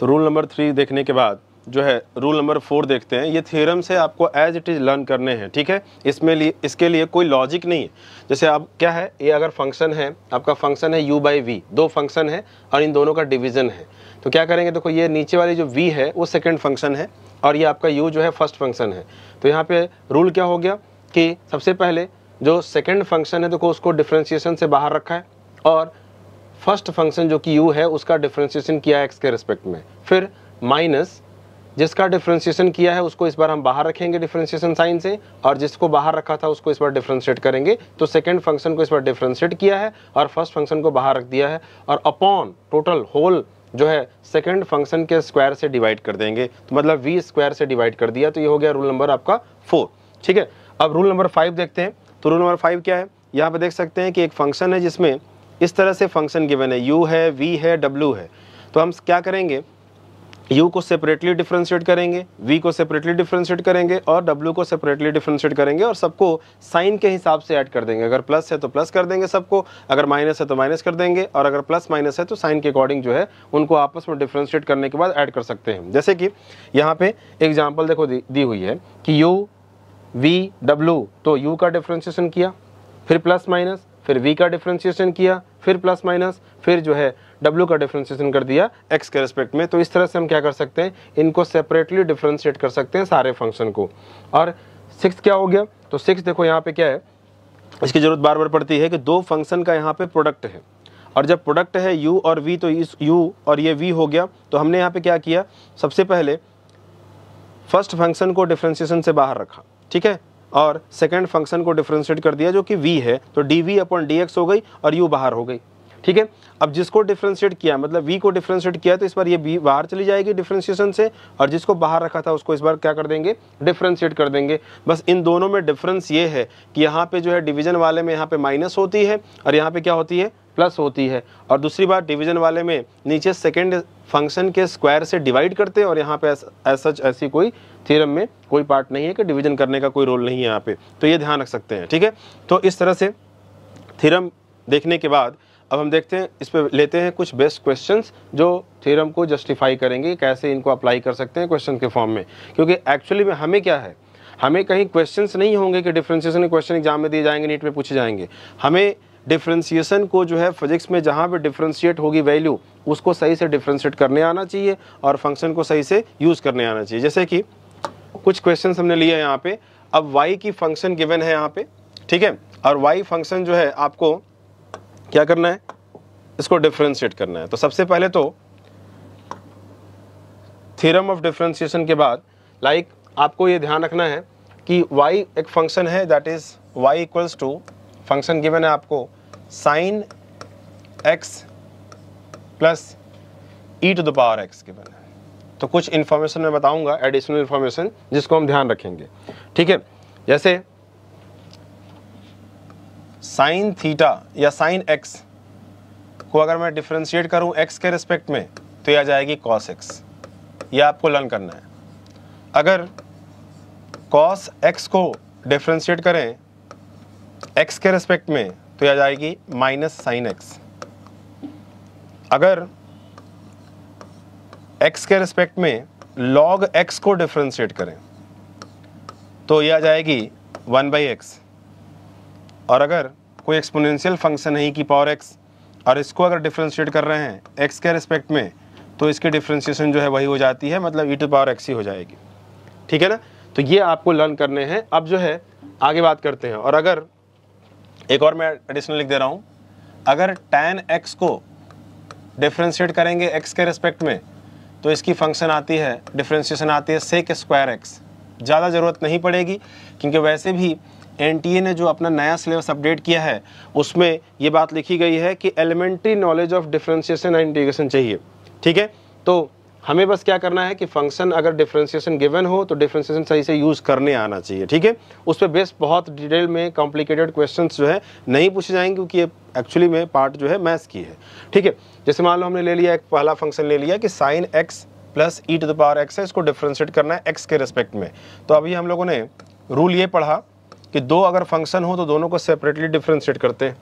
तो rule number three देखने के बाद जो है रूल नंबर फोर देखते हैं ये थ्योरम से आपको एज इट इज़ लर्न करने हैं ठीक है इसमें लिए इसके लिए कोई लॉजिक नहीं है जैसे आप क्या है ये अगर फंक्शन है आपका फंक्शन है u बाई वी दो फंक्शन है और इन दोनों का डिवीज़न है तो क्या करेंगे देखो ये नीचे वाली जो v है वो सेकेंड फंक्शन है और ये आपका u जो है फर्स्ट फंक्शन है तो यहाँ पर रूल क्या हो गया कि सबसे पहले जो सेकेंड फंक्शन है देखो उसको डिफ्रेंशिएशन से बाहर रखा है और फर्स्ट फंक्शन जो कि यू है उसका डिफ्रेंशिएशन किया है एक्स के रिस्पेक्ट में फिर माइनस जिसका डिफ्रेंशिएशन किया है उसको इस बार हम बाहर रखेंगे डिफ्रेंशिएशन साइन से और जिसको बाहर रखा था उसको इस बार डिफ्रेंशिएट करेंगे तो सेकेंड फंक्शन को इस बार डिफ्रेंशिएट किया है और फर्स्ट फंक्शन को बाहर रख दिया है और अपॉन टोटल होल जो है सेकेंड फंक्शन के स्क्वायर से डिवाइड कर देंगे तो मतलब वी स्क्वायर से डिवाइड कर दिया तो ये हो गया रूल नंबर आपका फोर ठीक है अब रूल नंबर फाइव देखते हैं तो रूल नंबर फाइव क्या है यहाँ पर देख सकते हैं कि एक फंक्शन है जिसमें इस तरह से फंक्शन गिवन है यू है वी है डब्ल्यू है तो हम क्या करेंगे यू को सेपरेटली डिफ्रेंशिएट करेंगे वी को सेपरेटली डिफ्रेंशिएट करेंगे और डब्ल्यू को सेपरेटली डिफ्रेंशिएट करेंगे और सबको साइन के हिसाब से ऐड कर देंगे अगर प्लस है तो प्लस कर देंगे सबको अगर माइनस है तो माइनस कर देंगे और अगर प्लस माइनस है तो साइन के अकॉर्डिंग जो है उनको आपस में डिफ्रेंशिएट करने के बाद ऐड कर सकते हैं जैसे कि यहाँ पे एग्जाम्पल देखो दी, दी हुई है कि यू वी डब्ल्यू तो यू का डिफ्रेंशिएशन किया फिर प्लस माइनस फिर वी का डिफ्रेंशिएशन किया फिर प्लस माइनस फिर जो है डब्ल्यू का डिफ्रेंशिएशन कर दिया एक्स के रिस्पेक्ट में तो इस तरह से हम क्या कर सकते हैं इनको सेपरेटली डिफ्रेंशिएट कर सकते हैं सारे फंक्शन को और सिक्स क्या हो गया तो सिक्स देखो यहाँ पे क्या है इसकी ज़रूरत बार बार पड़ती है कि दो फंक्शन का यहाँ पे प्रोडक्ट है और जब प्रोडक्ट है u और v तो इस u और ये v हो गया तो हमने यहाँ पे क्या किया सबसे पहले फर्स्ट फंक्शन को डिफ्रेंशिएशन से बाहर रखा ठीक है और सेकेंड फंक्शन को डिफ्रेंशिएट कर दिया जो कि वी है तो D V upon D X हो गई और यू बाहर हो गई ठीक है अब जिसको डिफ्रेंशिएट किया मतलब वी को डिफ्रेंशिएट किया तो इस बार ये बी बाहर चली जाएगी डिफ्रेंशिएशन से और जिसको बाहर रखा था उसको इस बार क्या कर देंगे डिफ्रेंशिएट कर देंगे बस इन दोनों में डिफरेंस ये है कि यहाँ पे जो है डिवीजन वाले में यहाँ पे माइनस होती है और यहाँ पे क्या होती है प्लस होती है और दूसरी बात डिवीजन वाले में नीचे सेकेंड फंक्शन के स्क्वायर से डिवाइड करते हैं और यहाँ पे एज सच ऐसी कोई थ्योरम में कोई पार्ट नहीं है कि डिवीजन करने का कोई रोल नहीं है यहाँ पे तो ये ध्यान रख सकते हैं ठीक है तो इस तरह से थ्योरम देखने के बाद अब हम देखते हैं इस पर लेते हैं कुछ बेस्ट क्वेश्चन जो थ्योरम को जस्टिफाई करेंगे कैसे इनको अप्लाई कर सकते हैं क्वेश्चन के फॉर्म में क्योंकि एक्चुअली में हमें क्या है हमें कहीं क्वेश्चंस नहीं होंगे कि डिफ्रेंसिएशन के क्वेश्चन एग्जाम में दिए जाएंगे नीट में पूछे जाएंगे हमें डिफ्रेंसीसन को जो है फिजिक्स में जहाँ भी डिफ्रेंशिएट होगी वैल्यू उसको सही से डिफ्रेंशिएट करने आना चाहिए और फंक्शन को सही से यूज़ करने आना चाहिए जैसे कि कुछ क्वेश्चन हमने लिए यहाँ पे अब वाई की फंक्शन गिवन है यहाँ पे ठीक है और वाई फंक्शन जो है आपको क्या करना है इसको डिफ्रेंशिएट करना है तो सबसे पहले तो थ्योरम ऑफ डिफ्रेंशिएशन के बाद लाइक like, आपको ये ध्यान रखना है कि y एक फंक्शन है that is y equals to function given है आपको sine X plus E to the power X के बने तो कुछ इन्फॉर्मेशन मैं बताऊंगा एडिशनल इन्फॉर्मेशन जिसको हम ध्यान रखेंगे ठीक है जैसे साइन थीटा या साइन एक्स को अगर मैं डिफ्रेंशिएट करूं एक्स के रिस्पेक्ट में तो यह आ जाएगी कॉस एक्स यह आपको लर्न करना है अगर कॉस एक्स को डिफ्रेंशिएट करें एक्स के रिस्पेक्ट में तो यह आ जाएगी माइनस साइन एक्स अगर एक्स के रिस्पेक्ट में लॉग एक्स को डिफ्रेंशिएट करें तो यह आ जाएगी वन बाई एक्स और अगर कोई एक्सपोनेंशियल फंक्शन है की पावर एक्स और इसको अगर डिफ्रेंशिएट कर रहे हैं एक्स के रिस्पेक्ट में तो इसकी डिफ्रेंशिएशन जो है वही हो जाती है मतलब ई टू पावर एक्स ही हो जाएगी ठीक है ना तो ये आपको लर्न करने हैं अब जो है आगे बात करते हैं और अगर एक और मैं एडिशनल लिख दे रहा हूँ अगर tan x को डिफ्रेंशिएट करेंगे x के रिस्पेक्ट में तो इसकी फंक्शन आती है डिफ्रेंशिएशन आती है सेक स्क्वायर एक्स ज़्यादा ज़रूरत नहीं पड़ेगी क्योंकि वैसे भी एन ने जो अपना नया सिलेबस अपडेट किया है उसमें ये बात लिखी गई है कि elementary knowledge of differentiation and integration चाहिए ठीक है तो हमें बस क्या करना है कि फंक्शन अगर डिफ्रेंसिएशन गिवन हो तो डिफ्रेंसिएशन सही से यूज़ करने आना चाहिए ठीक है उस पर बेस बहुत डिटेल में कॉम्प्लिकेटेड क्वेश्चन जो है नहीं पूछे जाएंगे क्योंकि ये एक्चुअली में पार्ट जो है मैथ्स की है ठीक है जैसे मान लो हमने ले लिया एक पहला फंक्शन ले लिया कि sine X plus E to the power X है इसको डिफ्रेंशिएट करना है एक्स के रिस्पेक्ट में तो अभी हम लोगों ने रूल ये पढ़ा कि दो अगर फंक्शन हो तो दोनों को सेपरेटली डिफ्रेंशिएट करते हैं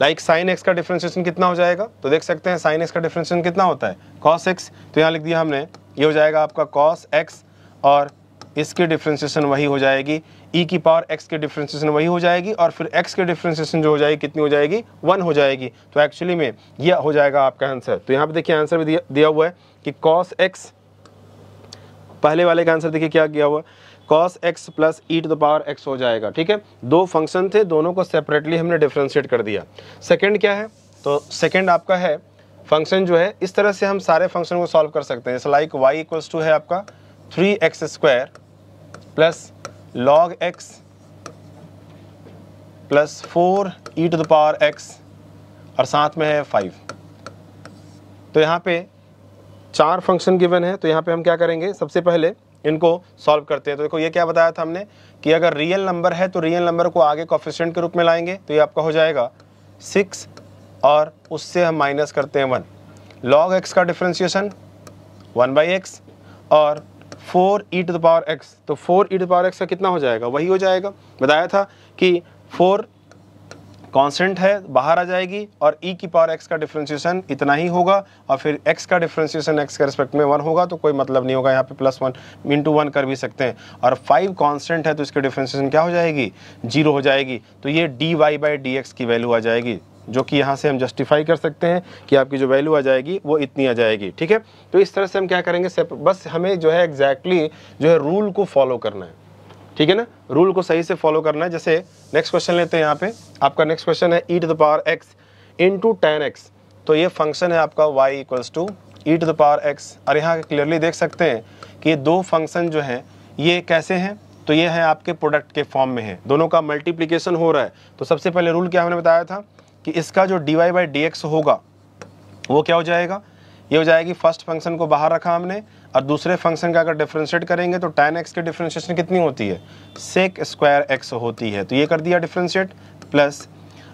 लाइक साइन एक्स का डिफ्रेंशिएशन कितना हो जाएगा तो देख सकते हैं साइन एक्स का डिफ्रेंशिएशन कितना होता है कॉस एक्स तो यहाँ लिख दिया हमने ये हो जाएगा आपका कॉस एक्स और इसकी डिफ्रेंशिएशन वही हो जाएगी ई e की पावर एक्स की डिफ्रेंशिएशन वही हो जाएगी और फिर एक्स की डिफ्रेंशिएशन जो हो जाएगी कितनी हो जाएगी वन हो जाएगी तो एक्चुअली में ये हो जाएगा आपका आंसर तो यहाँ पे देखिए आंसर भी दिया, दिया हुआ है कि कॉस एक्स पहले वाले का आंसर देखिए क्या किया हुआ cos X plus E to the power X हो जाएगा ठीक है दो फंक्शन थे दोनों को सेपरेटली हमने डिफ्रेंशिएट कर दिया सेकेंड क्या है तो सेकेंड आपका है फंक्शन जो है इस तरह से हम सारे फंक्शन को सॉल्व कर सकते हैं लाइक वाई इक्वल्स टू है आपका three X square plus log X plus four E to the power X और साथ में है फाइव तो यहाँ पे चार फंक्शन गिवन है तो यहाँ पे हम क्या करेंगे सबसे पहले इनको सॉल्व करते हैं तो देखो ये क्या बताया था हमने कि अगर रियल नंबर है तो रियल नंबर को आगे कॉफिशेंट के रूप में लाएंगे तो ये आपका हो जाएगा सिक्स और उससे हम माइनस करते हैं वन लॉग एक्स का डिफ्रेंशिएशन वन बाई एक्स और four E to the power X तो four E to power X का कितना हो जाएगा वही हो जाएगा बताया था कि फोर कांस्टेंट है बाहर आ जाएगी और e की पावर x का डिफ्रेंसिएशन इतना ही होगा और फिर x का डिफ्रेंसिएशन x के रिस्पेक्ट में वन होगा तो कोई मतलब नहीं होगा यहाँ पे प्लस वन इंटू वन कर भी सकते हैं और फाइव कांस्टेंट है तो इसकी डिफ्रेंसिएशन क्या हो जाएगी जीरो हो जाएगी तो ये D Y by D X की वैल्यू आ जाएगी जो कि यहाँ से हम जस्टिफाई कर सकते हैं कि आपकी जो वैल्यू आ जाएगी वो इतनी आ जाएगी ठीक है तो इस तरह से हम क्या करेंगे बस हमें जो है एग्जैक्टली exactly जो है रूल को फॉलो करना है ठीक है ना रूल को सही से फॉलो करना है जैसे नेक्स्ट क्वेश्चन लेते हैं यहाँ पे आपका नेक्स्ट क्वेश्चन है E to the power X into tan X तो ये फंक्शन है आपका Y equals to E to the power X और यहाँ क्लियरली देख सकते हैं कि ये दो फंक्शन जो हैं ये कैसे हैं तो ये है आपके प्रोडक्ट के फॉर्म में है दोनों का मल्टीप्लीकेशन हो रहा है तो सबसे पहले रूल क्या हमने बताया था कि इसका जो D Y by D X होगा वो क्या हो जाएगा ये हो जाएगी फर्स्ट फंक्शन को बाहर रखा हमने और दूसरे फंक्शन का अगर डिफ्रेंशिएट करेंगे तो टेन एक्स की डिफ्रेंशिएशन कितनी होती है सेक स्क्वायर एक्स होती है तो ये कर दिया डिफ्रेंशिएट प्लस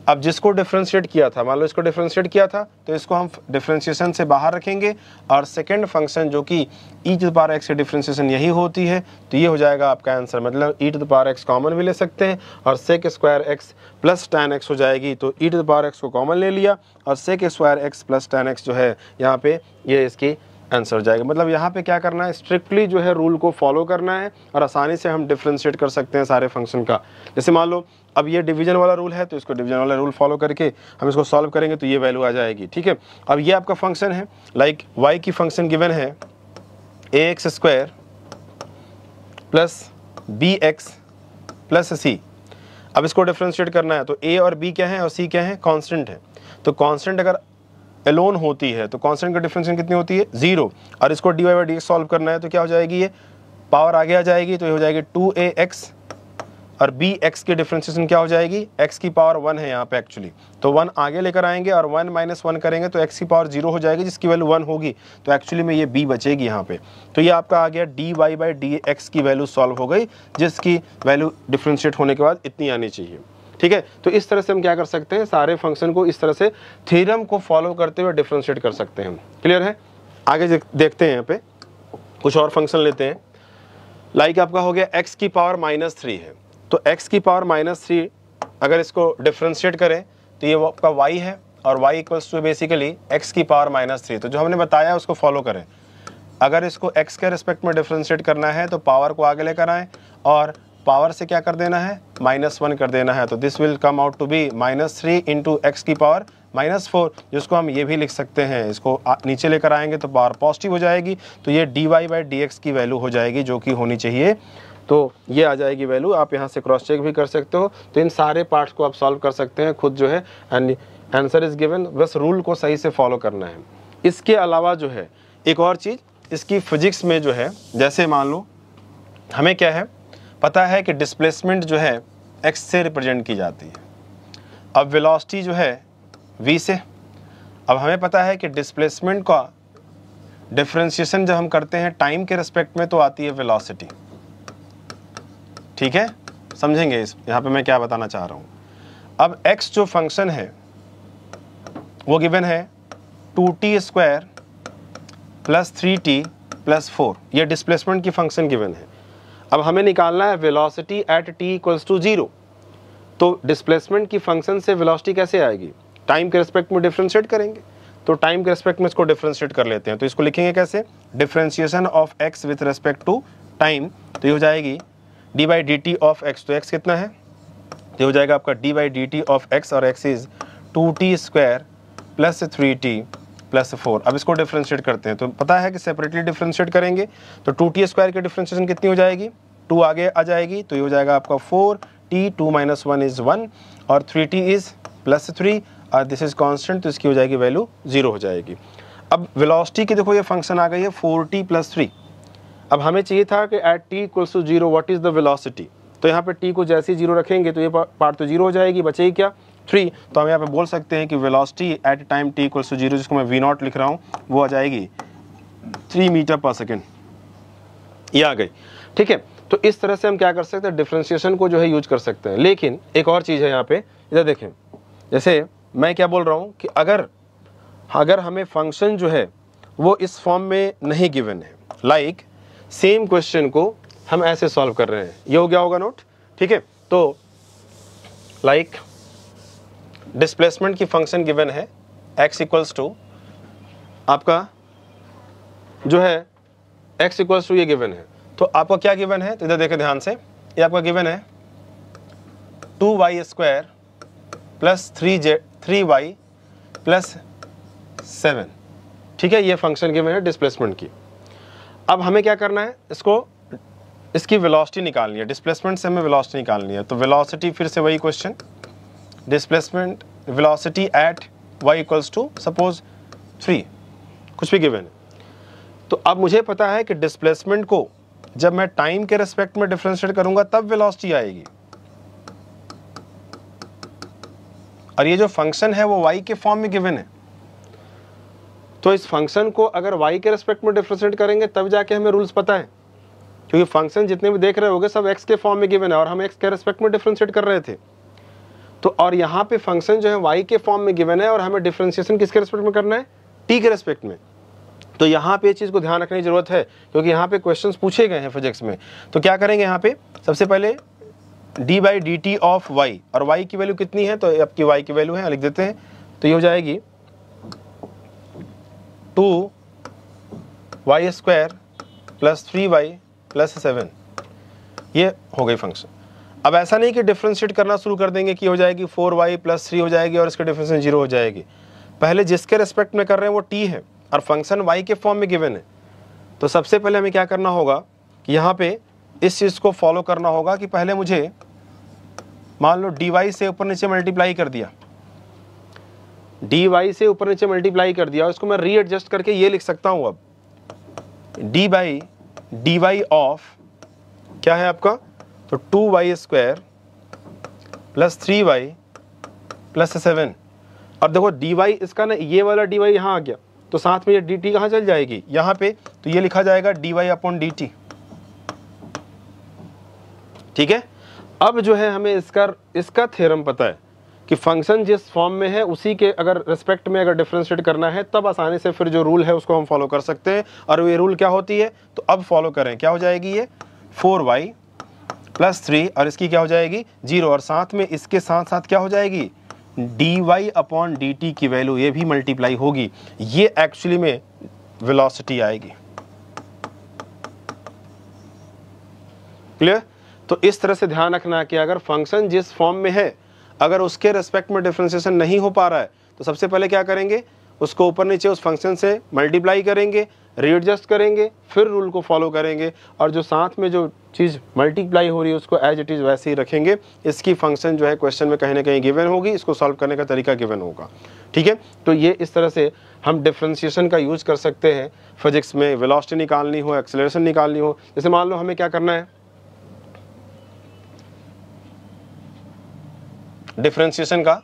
अब जिसको डिफ्रेंशिएट किया था मान लो इसको डिफ्रेंशिएट किया था तो इसको हम डिफ्रेंशिएशन से बाहर रखेंगे और सेकेंड फंक्शन जो कि ई टू पार एक्स की डिफ्रेंशिएशन यही होती है तो ये हो जाएगा आपका आंसर मतलब E to power X common भी ले सकते हैं और sec square X plus tan X हो जाएगी तो ई टू पार एक्स को कॉमन ले लिया और sec square X plus tan X जो है यहाँ पे ये इसकी आंसर हो जाएगा मतलब यहाँ पे क्या करना है स्ट्रिक्टली जो है रूल को फॉलो करना है और आसानी से हम डिफ्रेंशिएट कर सकते हैं सारे फंक्शन का जैसे मान लो अब ये डिवीजन वाला रूल है तो इसको डिवीजन वाला रूल फॉलो करके हम इसको सॉल्व करेंगे तो ये वैल्यू आ जाएगी ठीक है अब ये आपका फंक्शन है लाइक वाई की फंक्शन गिवन है A X square plus B X plus C अब इसको डिफ्रेंशिएट करना है तो ए और बी क्या है और सी क्या है कॉन्स्टेंट है तो कॉन्स्टेंट अगर एलोन होती है तो कॉन्स्टेंट का डिफ्रेंशिएशन कितनी होती है जीरो और इसको D Y by D solve करना है तो क्या हो जाएगी ये पावर आगे आ जाएगी तो ये हो जाएगी टू ए एक्स और बी एक्स की डिफ्रेंशिएशन क्या हो जाएगी एक्स की पावर वन है यहाँ पे एक्चुअली तो वन आगे लेकर आएंगे और वन माइनस वन करेंगे तो एक्स की पावर जीरो हो जाएगी जिसकी वैल्यू वन होगी तो एक्चुअली में ये बी बचेगी यहाँ पे तो ये आपका आ गया D Y by D X की वैल्यू सॉल्व हो गई जिसकी वैल्यू डिफ्रेंशिएट होने के बाद इतनी आनी चाहिए ठीक है तो इस तरह से हम क्या कर सकते हैं सारे फंक्शन को इस तरह से थीरम को फॉलो करते हुए डिफ्रेंशिएट कर सकते हैं क्लियर है आगे देखते हैं यहाँ पे कुछ और फंक्शन लेते हैं लाइक like आपका हो गया एक्स की पावर माइनस थ्री है तो एक्स की पावर माइनस थ्री अगर इसको डिफ्रेंशिएट करें तो ये आपका वाई है और Y equals to basically X की पावर माइनस थ्री तो जो हमने बताया उसको फॉलो करें अगर इसको एक्स के रिस्पेक्ट में डिफ्रेंशिएट करना है तो पावर को आगे लेकर आएँ और पावर से क्या कर देना है माइनस वन कर देना है तो this will come out to be minus three into X की पावर माइनस फोर जिसको हम ये भी लिख सकते हैं इसको नीचे लेकर आएंगे तो पावर पॉजिटिव हो जाएगी तो ये D Y by D X की वैल्यू हो जाएगी जो कि होनी चाहिए तो ये आ जाएगी वैल्यू आप यहाँ से क्रॉस चेक भी कर सकते हो तो इन सारे पार्ट्स को आप सॉल्व कर सकते हैं खुद जो है एंड आंसर इज़ गिवन बस रूल को सही से फॉलो करना है इसके अलावा जो है एक और चीज़ इसकी फिजिक्स में जो है जैसे मान लो हमें क्या है पता है कि डिस्प्लेसमेंट जो है एक्स से रिप्रेजेंट की जाती है अब वेलोसिटी जो है वी से अब हमें पता है कि डिस्प्लेसमेंट का डिफ्रेंशिएशन जब हम करते हैं टाइम के रिस्पेक्ट में तो आती है वेलोसिटी ठीक है समझेंगे इस यहाँ पे मैं क्या बताना चाह रहा हूँ अब x जो फंक्शन है वो गिवन है two T square plus three T plus four यह डिस्प्लेसमेंट की फंक्शन गिवन है अब हमें निकालना है velocity at T equals to zero तो डिस्प्लेसमेंट की फंक्शन से वेलोसिटी कैसे आएगी टाइम के रिस्पेक्ट में डिफ्रेंशिएट करेंगे तो टाइम के रिस्पेक्ट में इसको डिफ्रेंशिएट कर लेते हैं तो इसको लिखेंगे कैसे differentiation of X with respect to time तो ये हो जाएगी D by D T of X तो एक्स कितना है तो हो जाएगा आपका D by D T of X और X is two T square plus three T plus four अब इसको डिफ्रेंशिएट करते हैं तो पता है कि सेपरेटली डिफ्रेंशिएट करेंगे तो टू टी स्क्वायर की डिफ्रेंशिएशन कितनी हो जाएगी टू आगे आ जाएगी तो ये हो जाएगा आपका four T two minus one is one और three T is plus three और दिस इज़ कॉन्स्टेंट तो इसकी हो जाएगी वैल्यू ज़ीरो हो जाएगी अब वेलोसिटी की देखो ये फंक्शन आ गई है फोर टी प्लस थ्री अब हमें चाहिए था कि at T equals to zero what is the velocity तो यहाँ पे टी को जैसे ही जीरो रखेंगे तो ये पार्ट तो जीरो हो जाएगी बचेगी क्या थ्री तो हम यहाँ पे बोल सकते हैं कि velocity at time T equals to zero जिसको मैं वी नॉट लिख रहा हूँ वो आ जाएगी थ्री मीटर पर सेकेंड ये आ गई ठीक है तो इस तरह से हम क्या कर सकते हैं डिफ्रेंसिएशन को जो है यूज कर सकते हैं लेकिन एक और चीज़ है यहाँ पे इधर देखें जैसे मैं क्या बोल रहा हूँ कि अगर अगर हमें फंक्शन जो है वो इस फॉर्म में नहीं गिवन है लाइक सेम क्वेश्चन को हम ऐसे सॉल्व कर रहे हैं ये हो गया होगा नोट ठीक है तो लाइक like, डिस्प्लेसमेंट की फंक्शन गिवन है एक्स इक्वल्स टू आपका जो है एक्स इक्वल्स टू ये गिवन है तो आपका क्या गिवन है तो इधर देखें ध्यान से ये आपका गिवन है two Y square plus three J three Y plus seven ठीक है ये फंक्शन गिवन है डिस्प्लेसमेंट की अब हमें क्या करना है इसको इसकी वेलोसिटी निकालनी है डिस्प्लेसमेंट से हमें वेलोसिटी निकालनी है तो वेलोसिटी फिर से वही question displacement velocity at y equals to suppose three कुछ भी गिवन है तो अब मुझे पता है कि डिस्प्लेसमेंट को जब मैं टाइम के रेस्पेक्ट में डिफ्रेंशिएट करूंगा तब वेलोसिटी आएगी और ये जो फंक्शन है वो y के फॉर्म में गिवन है तो इस फंक्शन को अगर y के रेस्पेक्ट में डिफ्रेंशिएट करेंगे तब जाके हमें रूल्स पता है क्योंकि फंक्शन जितने भी देख रहे होगे सब x के फॉर्म में गिवन है और हम x के रेस्पेक्ट में डिफ्रेंशिएट कर रहे थे तो और यहाँ पे फंक्शन जो है वाई के फॉर्म में गिवन है और हमें डिफ्रेंसिएशन किसके रेस्पेक्ट में करना है टी के रेस्पेक्ट में तो यहाँ पे ये चीज़ को ध्यान रखने की ज़रूरत है क्योंकि यहाँ पे क्वेश्चंस पूछे गए हैं फिजिक्स में तो क्या करेंगे यहाँ पे सबसे पहले D by D T of Y और वाई की वैल्यू कितनी है तो आपकी वाई की वैल्यू है लिख देते हैं तो ये हो जाएगी two Y square plus three Y plus seven ये हो गई फंक्शन अब ऐसा नहीं कि डिफ्रेंशिएट करना शुरू कर देंगे कि हो जाएगी फोर वाई प्लस थ्री हो जाएगी और इसके डिफ्रेंस जीरो हो जाएगी पहले जिसके रिस्पेक्ट में कर रहे हैं वो टी है और फंक्शन वाई के फॉर्म में गिवन है तो सबसे पहले हमें क्या करना होगा कि यहाँ पे इस चीज़ को फॉलो करना होगा कि पहले मुझे मान लो डी वाई से ऊपर नीचे मल्टीप्लाई कर दिया डी वाई से ऊपर नीचे मल्टीप्लाई कर दिया इसको मैं रीएडजस्ट करके ये लिख सकता हूँ अब D by D Y of क्या है आपका तो two Y square plus three Y plus seven अब देखो डी वाई इसका ना ये वाला डी वाई यहाँ आ गया तो साथ में ये डी टी कहाँ चल जाएगी यहाँ पे तो ये लिखा जाएगा D Y upon D T ठीक है अब जो है हमें इसका इसका थ्योरम पता है कि फंक्शन जिस फॉर्म में है उसी के अगर रिस्पेक्ट में अगर डिफ्रेंशिएट करना है तब आसानी से फिर जो रूल है उसको हम फॉलो कर सकते हैं और ये रूल क्या होती है तो अब फॉलो करें क्या हो जाएगी ये फोर वाई प्लस थ्री और इसकी क्या हो जाएगी जीरो और साथ में इसके साथ साथ क्या हो जाएगी D Y upon D T की वैल्यू ये भी मल्टीप्लाई होगी ये एक्चुअली में वेलोसिटी आएगी क्लियर तो इस तरह से ध्यान रखना कि अगर फंक्शन जिस फॉर्म में है अगर उसके रेस्पेक्ट में डिफ्रेंसिएशन नहीं हो पा रहा है तो सबसे पहले क्या करेंगे उसको ऊपर नीचे उस फंक्शन से मल्टीप्लाई करेंगे रीएडजस्ट करेंगे फिर रूल को फॉलो करेंगे और जो साथ में जो चीज़ मल्टीप्लाई हो रही है उसको एज इट इज़ वैसे ही रखेंगे इसकी फंक्शन जो है क्वेश्चन में कहीं ना कहीं गिवन होगी इसको सॉल्व करने का तरीका गिवन होगा ठीक है तो ये इस तरह से हम डिफ्रेंशिएशन का यूज़ कर सकते हैं फिजिक्स में वेलोसिटी निकालनी हो एक्सेलरेशन निकालनी हो जैसे मान लो हमें क्या करना है डिफ्रेंशिएशन का